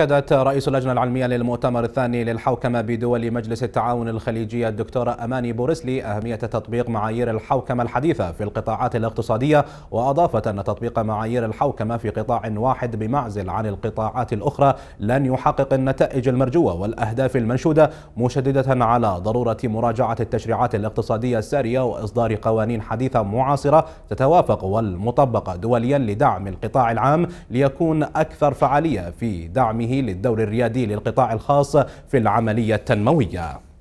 أكدت رئيس اللجنة العلمية للمؤتمر الثاني للحوكمة بدول مجلس التعاون الخليجي الدكتورة أماني بورسلي أهمية تطبيق معايير الحوكمة الحديثة في القطاعات الاقتصادية وأضافت أن تطبيق معايير الحوكمة في قطاع واحد بمعزل عن القطاعات الأخرى لن يحقق النتائج المرجوة والأهداف المنشودة مشددة على ضرورة مراجعة التشريعات الاقتصادية السارية وإصدار قوانين حديثة معاصرة تتوافق والمطبقة دوليا لدعم القطاع العام ليكون أكثر فعالية في دعم دعمه للدور الريادي للقطاع الخاص في العملية التنموية